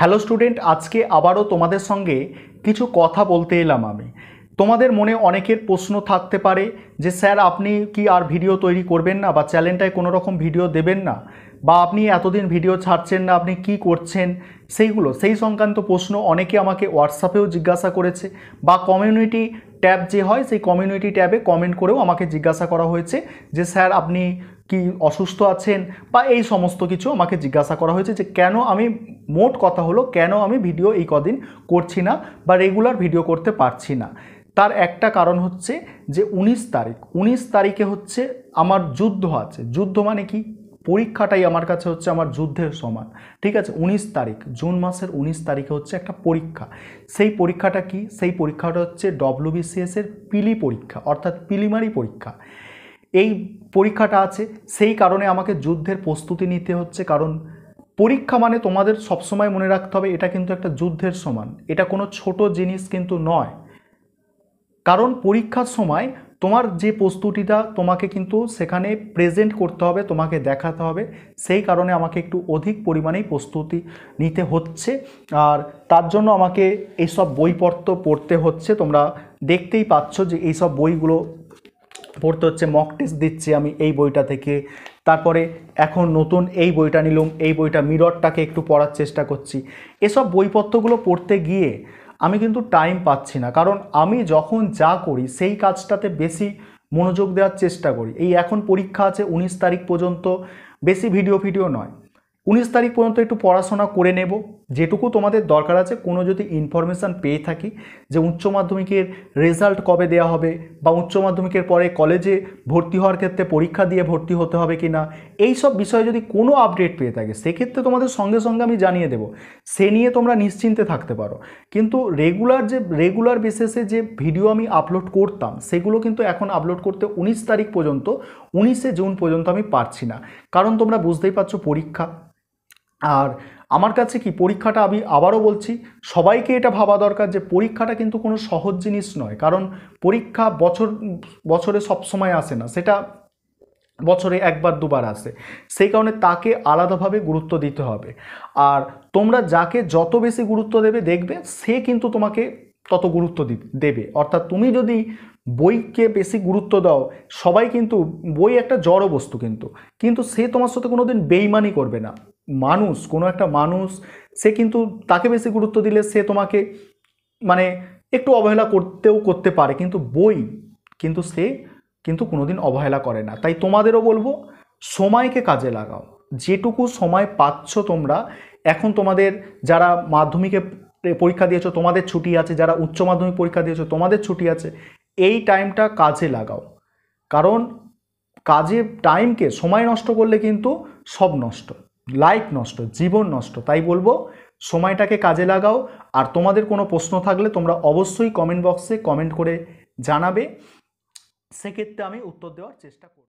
hello student আজকে আবারও তোমাদের সঙ্গে কিছু কথা বলতে এলাম আমি তোমাদের মনে অনেকের প্রশ্ন থাকতে পারে যে স্যার আপনি কি আর ভিডিও তৈরি করবেন না বা চ্যানেলটায় কোনো রকম ভিডিও দেবেন না বা আপনি এতদিন ভিডিও ছাড়ছেন না আপনি কি করছেন সেইগুলো সেই সংক্রান্ত প্রশ্ন অনেকে আমাকে হোয়াটসঅ্যাপেও জিজ্ঞাসা করেছে বা কমিউনিটি ট্যাব যে হয় সেই কমিউনিটি ট্যাবে কমেন্ট করেও আমাকে জিজ্ঞাসা করা হয়েছে যে স্যার আপনি কি অসুস্থ আছেন বা এই সমস্ত কিছু আমাকে জিজ্ঞাসা করা হয়েছে যে কেন আমি মোট কথা হলো কেন আমি ভিডিও এই কদিন করছি না বা রেগুলার ভিডিও করতে পারছি না তার একটা কারণ হচ্ছে যে ১৯ তারিখ ১৯ তারিখে হচ্ছে আমার যুদ্ধ আছে যুদ্ধ মানে কি পরীক্ষাটাই আমার কাছে হচ্ছে আমার যুদ্ধের সমান ঠিক আছে ১৯ তারিখ জুন মাসের ১৯ তারিখে হচ্ছে একটা পরীক্ষা সেই পরীক্ষাটা কি সেই পরীক্ষাটা হচ্ছে ডব্লিউবিসিএসের পিলি পরীক্ষা অর্থাৎ পিলিমারি পরীক্ষা এই পরীক্ষাটা আছে সেই কারণে আমাকে যুদ্ধের প্রস্তুতি নিতে হচ্ছে কারণ পরীক্ষা মানে তোমাদের সবসময় মনে রাখতে হবে এটা কিন্তু একটা যুদ্ধের সমান এটা কোনো ছোট জিনিস কিন্তু নয় কারণ পরীক্ষার সময় তোমার যে প্রস্তুতিটা তোমাকে কিন্তু সেখানে প্রেজেন্ট করতে হবে তোমাকে দেখাতে হবে সেই কারণে আমাকে একটু অধিক পরিমাণেই প্রস্তুতি নিতে হচ্ছে আর তার জন্য আমাকে এইসব বইপত্র পড়তে হচ্ছে তোমরা দেখতেই পাচ্ছ যে এইসব বইগুলো পড়তে হচ্ছে মক টেস্ট দিচ্ছি আমি এই বইটা থেকে তারপরে এখন নতুন এই বইটা নিলাম এই বইটা মিররটাকে একটু পড়ার চেষ্টা করছি এসব বইপত্রগুলো পড়তে গিয়ে আমি কিন্তু টাইম পাচ্ছি না কারণ আমি যখন যা করি সেই কাজটাতে বেশি মনোযোগ দেওয়ার চেষ্টা করি এই এখন পরীক্ষা আছে উনিশ তারিখ পর্যন্ত বেশি ভিডিও ফিডিও নয় উনিশ তারিখ পর্যন্ত একটু পড়াশোনা করে নেব যেটুকু তোমাদের দরকার আছে কোনো যদি ইনফরমেশান পেয়ে থাকি যে উচ্চ মাধ্যমিকের রেজাল্ট কবে দেওয়া হবে বা উচ্চ মাধ্যমিকের পরে কলেজে ভর্তি হওয়ার ক্ষেত্রে পরীক্ষা দিয়ে ভর্তি হতে হবে কি না এই সব বিষয়ে যদি কোনো আপডেট পেয়ে থাকে সেক্ষেত্রে তোমাদের সঙ্গে সঙ্গে আমি জানিয়ে দেব সে নিয়ে তোমরা নিশ্চিন্তে থাকতে পারো কিন্তু রেগুলার যে রেগুলার বেসিসে যে ভিডিও আমি আপলোড করতাম সেগুলো কিন্তু এখন আপলোড করতে উনিশ তারিখ পর্যন্ত উনিশে জুন পর্যন্ত আমি পারছি না কারণ তোমরা বুঝতেই পারছো পরীক্ষা আর আমার কাছে কি পরীক্ষাটা আমি আবারও বলছি সবাইকে এটা ভাবা দরকার যে পরীক্ষাটা কিন্তু কোনো সহজ জিনিস নয় কারণ পরীক্ষা বছর বছরে সবসময় আসে না সেটা বছরে একবার দুবার আসে সেই কারণে তাকে আলাদাভাবে গুরুত্ব দিতে হবে আর তোমরা যাকে যত বেশি গুরুত্ব দেবে দেখবে সে কিন্তু তোমাকে তত গুরুত্ব দেবে অর্থাৎ তুমি যদি বইকে বেশি গুরুত্ব দাও সবাই কিন্তু বই একটা জড় বস্তু কিন্তু কিন্তু সে তোমার সাথে কোনো দিন বেইমানি করবে না মানুষ কোনো একটা মানুষ সে কিন্তু তাকে বেশি গুরুত্ব দিলে সে তোমাকে মানে একটু অবহেলা করতেও করতে পারে কিন্তু বই কিন্তু সে কিন্তু কোনোদিন অবহেলা করে না তাই তোমাদেরও বলবো সময়কে কাজে লাগাও যেটুকু সময় পাচ্ছ তোমরা এখন তোমাদের যারা মাধ্যমিকে পরীক্ষা দিয়েছো তোমাদের ছুটি আছে যারা উচ্চ মাধ্যমিক পরীক্ষা দিয়েছো তোমাদের ছুটি আছে এই টাইমটা কাজে লাগাও কারণ কাজে টাইমকে সময় নষ্ট করলে কিন্তু সব নষ্ট লাইফ নষ্ট জীবন নষ্ট তাই বলবো সময়টাকে কাজে লাগাও আর তোমাদের কোনো প্রশ্ন থাকলে তোমরা অবশ্যই কমেন্ট বক্সে কমেন্ট করে জানাবে সেক্ষেত্রে আমি উত্তর দেওয়ার চেষ্টা করব